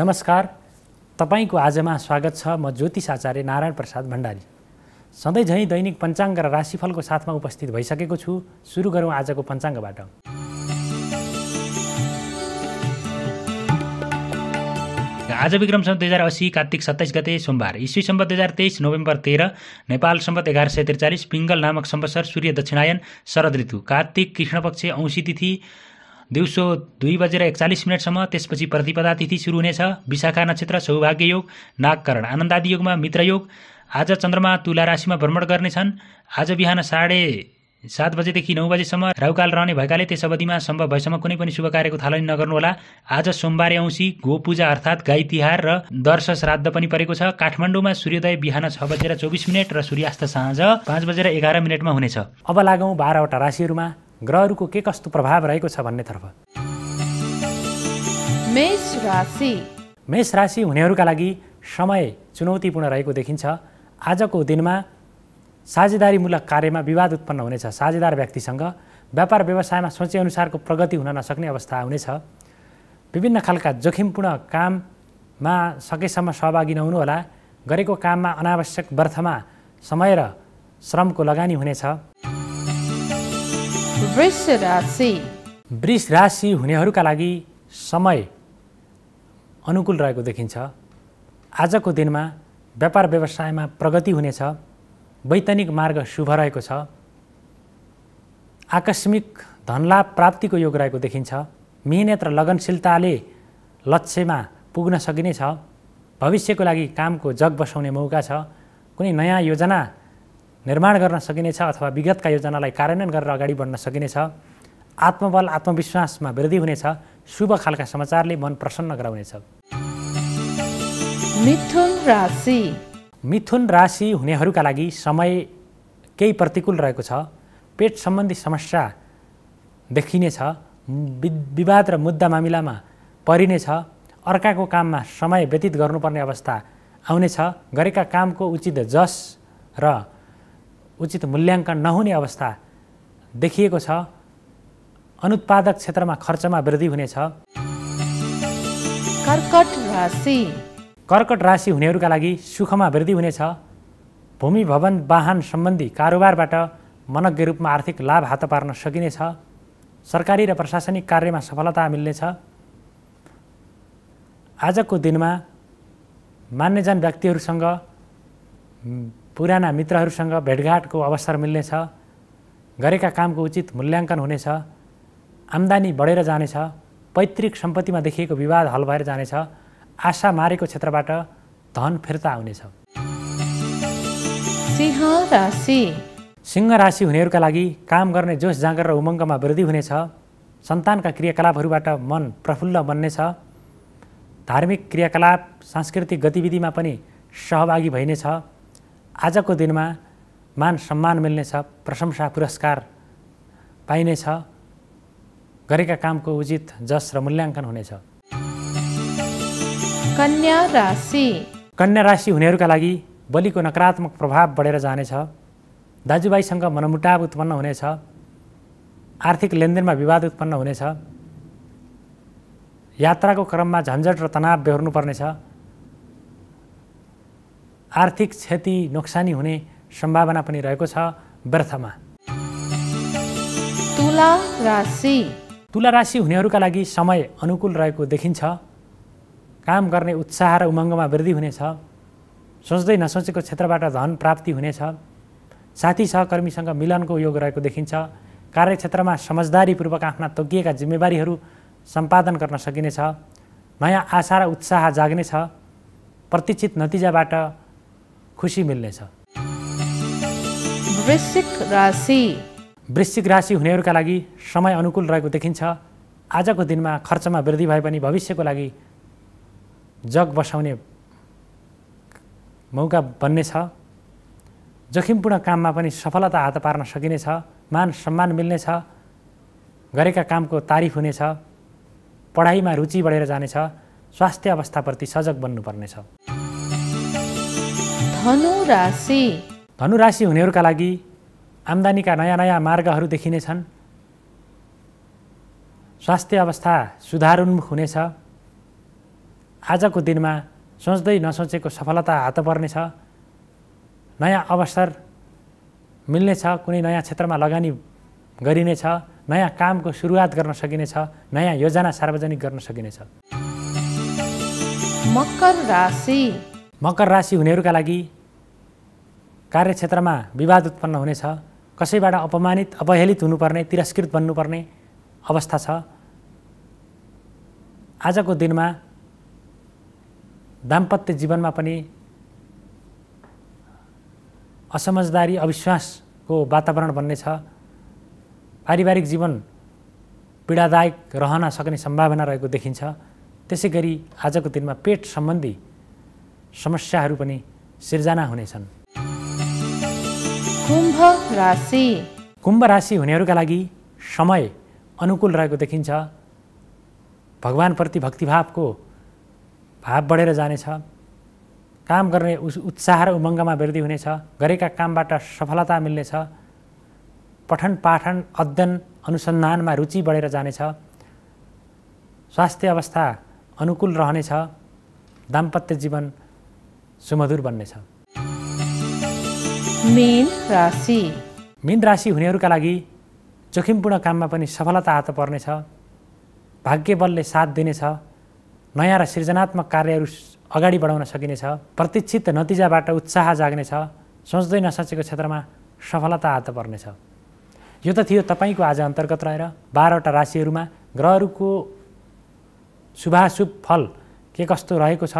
नमस्कार तपाईँको आजमा स्वागत छ म ज्योतिष आचार्य नारायण प्रसाद भण्डारी सधैँ झैँ दैनिक पञ्चाङ्ग र राशिफलको साथमा उपस्थित भइसकेको छु सुरु गरौँ आजको पञ्चाङ्गबाट आज विक्रम सम्बत दुई हजार असी कार्तिक सत्ताइस गते सोमबार इस्वी सम्बत दुई हजार तेइस नोभेम्बर तेह्र नेपाल सम्बत एघार सय त्रिचालिस पिङ्गल नामक सम्बसर सूर्य दक्षिणायन शरद ऋतु कार्तिक कृष्णपक्ष औँसी तिथि दिउँसो दुई बजेर एकचालिस मिनटसम्म त्यसपछि प्रतिपदा तिथि सुरु हुनेछ विशाखा नक्षत्र सौभाग्य योग नागकरण आनन्दादि योगमा मित्रयोग आज चन्द्रमा तुला राशिमा भ्रमण गर्नेछन् आज बिहान साढे सात बजेदेखि नौ बजेसम्म राहुकाल रहने भएकाले त्यस अवधिमा सम्भव भएसम्म कुनै पनि शुभ कार्यको थालनी नगर्नुहोला आज सोमबारे औँसी गोपूजा अर्थात् गाई तिहार र दर्श श्राद्ध पनि परेको छ काठमाडौँमा सूर्योदय बिहान छ बजेर चौबिस मिनट र सूर्यास्त साँझ पाँच बजेर एघार मिनटमा हुनेछ अब लागौँ बाह्रवटा राशिहरूमा ग्रहहरूको के कस्तो प्रभाव रहेको छ भन्नेतर्फ मेष राशि हुनेहरूका लागि समय चुनौतीपूर्ण रहेको देखिन्छ आजको दिनमा साझेदारीमूलक कार्यमा विवाद उत्पन्न हुनेछ साझेदार व्यक्तिसँग व्यापार व्यवसायमा सोचेअनुसारको प्रगति हुन नसक्ने अवस्था आउनेछ विभिन्न खालका जोखिमपूर्ण काममा सकेसम्म सहभागी नहुनुहोला गरेको काममा अनावश्यक व्यर्थमा समय र श्रमको लगानी हुनेछ वृष राशि वृष राशि हुनेहरूका लागि समय अनुकूल रहेको देखिन्छ आजको दिनमा व्यापार व्यवसायमा प्रगति हुनेछ वैतनिक मार्ग शुभ रहेको छ आकस्मिक धनलाभ प्राप्तिको योग रहेको देखिन्छ मिहिनेत र लगनशीलताले लक्ष्यमा पुग्न सकिनेछ भविष्यको लागि कामको जग बसाउने मौका छ कुनै नयाँ योजना निर्माण गर्न सकिनेछ अथवा विगतका योजनालाई कार्यान्वयन गरेर अगाडि बढ्न सकिनेछ आत्मबल आत्मविश्वासमा वृद्धि हुनेछ शुभ खालका समाचारले मन प्रसन्न गराउनेछ मिथुन राशि मिथुन राशि हुनेहरूका लागि समय केही प्रतिकूल रहेको छ पेट सम्बन्धी समस्या देखिनेछ विवाद र मुद्दा मामिलामा परिनेछ अर्काको काममा समय व्यतीत गर्नुपर्ने अवस्था आउनेछ गरेका कामको उचित जस र उचित मूल्याङ्कन नहुने अवस्था देखिएको छ अनुत्पादक क्षेत्रमा खर्चमा वृद्धि हुनेछ कर्कट राशि कर्कट राशि हुनेहरूका लागि सुखमा वृद्धि हुनेछ भूमि भवन वाहन सम्बन्धी कारोबारबाट मनज्ञ रूपमा आर्थिक लाभ हात पार्न सकिनेछ सरकारी र प्रशासनिक कार्यमा सफलता मिल्नेछ आजको दिनमा मान्यजन व्यक्तिहरूसँग पुराना मित्रहरूसँग भेटघाटको अवसर मिल्नेछ गरेका कामको उचित मूल्याङ्कन हुनेछ आम्दानी बढेर जानेछ पैतृक सम्पत्तिमा देखिएको विवाद हल भएर जानेछ आशा मारेको क्षेत्रबाट धन फिर्ता आउनेछ सिंह राशि हुनेहरूका लागि काम गर्ने जोस जाँगर र उमङ्गमा वृद्धि हुनेछ सन्तानका क्रियाकलापहरूबाट मन प्रफुल्ल बन्नेछ धार्मिक क्रियाकलाप सांस्कृतिक गतिविधिमा पनि सहभागी भइनेछ आजको दिनमा मान सम्मान मिल्नेछ प्रशंसा पुरस्कार पाइनेछ गरेका कामको उचित जस र मूल्याङ्कन हुनेछ कन्या राशि कन्या राशि हुनेहरूका लागि बलिको नकारात्मक प्रभाव बढेर जानेछ दाजुभाइसँग मनमुटाव उत्पन्न हुनेछ आर्थिक लेनदेनमा विवाद उत्पन्न हुनेछ यात्राको क्रममा झन्झट र तनाव बेहोर्नुपर्नेछ आर्थिक क्षति नोक्सानी हुने सम्भावना पनि रहेको छ व्यर्थमा तुला राशि तुला राशि हुनेहरूका लागि समय अनुकूल रहेको देखिन्छ काम गर्ने उत्साह र उमङ्गमा वृद्धि हुनेछ सोच्दै नसोचेको क्षेत्रबाट धन प्राप्ति हुनेछ साथी सहकर्मीसँग मिलनको योग रहेको देखिन्छ कार्यक्षेत्रमा समझदारीपूर्वक आफ्ना तोकिएका जिम्मेवारीहरू सम्पादन गर्न सकिनेछ नयाँ आशा र उत्साह जाग्नेछ प्रतीक्षित नतिजाबाट खुसी मिल्नेछ वृश्चिक राशि वृश्चिक राशि हुनेहरूका लागि समय अनुकूल रहेको देखिन्छ आजको दिनमा खर्चमा वृद्धि भए पनि भविष्यको लागि जग बसाउने मौका बन्नेछ जोखिमपूर्ण काममा पनि सफलता हात पार्न सकिनेछ मान सम्मान मिल्नेछ गरेका कामको तारिफ हुनेछ पढाइमा रुचि बढेर जानेछ स्वास्थ्य अवस्थाप्रति सजग बन्नुपर्नेछ धनु राशि धनु राशि हुनेहरूका लागि आम्दानीका नयाँ नयाँ मार्गहरू देखिनेछन् स्वास्थ्य अवस्था सुधारोन्मुख हुनेछ आजको दिनमा सोच्दै नसोचेको सफलता हात पर्नेछ नयाँ अवसर मिल्नेछ कुनै नयाँ क्षेत्रमा लगानी गरिनेछ नयाँ कामको सुरुवात गर्न सकिनेछ नयाँ योजना सार्वजनिक गर्न सकिनेछ मकर राशि मकर राशि हुनेहरूका लागि कार्यक्षेत्रमा विवाद उत्पन्न हुनेछ कसैबाट अपमानित अवहेलित हुनुपर्ने तिरस्कृत बन्नुपर्ने अवस्था छ आजको दिनमा दाम्पत्य जीवनमा पनि असमझदारी अविश्वासको वातावरण बन्नेछ पारिवारिक जीवन पीडादायक रहन सक्ने सम्भावना रहेको देखिन्छ त्यसै गरी आजको दिनमा पेट सम्बन्धी समस्याहरू पनि सिर्जना हुनेछन् कुम्भ राशि कुम्भ राशि हुनेहरूका लागि समय अनुकूल रहेको देखिन्छ भगवान्प्रति भक्तिभावको भाव बढेर जानेछ काम गर्ने उत्साह र उमङ्गमा वृद्धि हुनेछ गरेका कामबाट सफलता मिल्नेछ पठन पाठन अध्ययन अनुसन्धानमा रुचि बढेर जानेछ स्वास्थ्य अवस्था अनुकूल रहनेछ दाम्पत्य जीवन सुमधुर बन्नेछ मेन राशि मीन राशि हुनेहरूका लागि जोखिमपूर्ण काममा पनि सफलता हात पर्नेछ भाग्य बलले साथ दिनेछ नयाँ र सृजनात्मक कार्यहरू अगाडि बढाउन सकिनेछ प्रतीक्षित नतिजाबाट उत्साह जाग्नेछ सोच्दै नसोचेको क्षेत्रमा सफलता हात पर्नेछ यो त थियो तपाईँको आज अन्तर्गत रहेर बाह्रवटा राशिहरूमा ग्रहहरूको शुभाशुभ फल के कस्तो रहेको छ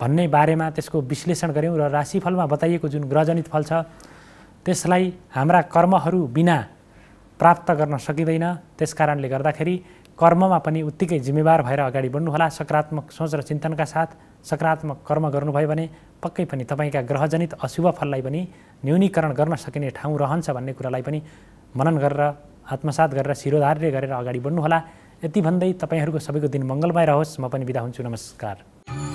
भन्ने बारेमा त्यसको विश्लेषण गऱ्यौँ र राशिफलमा बताइएको जुन ग्रहजनित फल छ त्यसलाई हाम्रा कर्महरू बिना प्राप्त गर्न सकिँदैन त्यस कारणले गर्दाखेरि कर्ममा पनि उत्तिकै जिम्मेवार भएर अगाडि बढ्नुहोला सकारात्मक सोच र चिन्तनका साथ सकारात्मक कर्म गर्नुभयो भने पक्कै पनि तपाईँका ग्रहजनित अशुभ फललाई पनि न्यूनीकरण गर्न सकिने ठाउँ रहन्छ भन्ने कुरालाई पनि मनन गरेर आत्मसात गरेर शिरोधार्य गरेर अगाडि बढ्नुहोला यति भन्दै तपाईँहरूको सबैको दिन मङ्गलमय रहोस् म पनि बिदा हुन्छु नमस्कार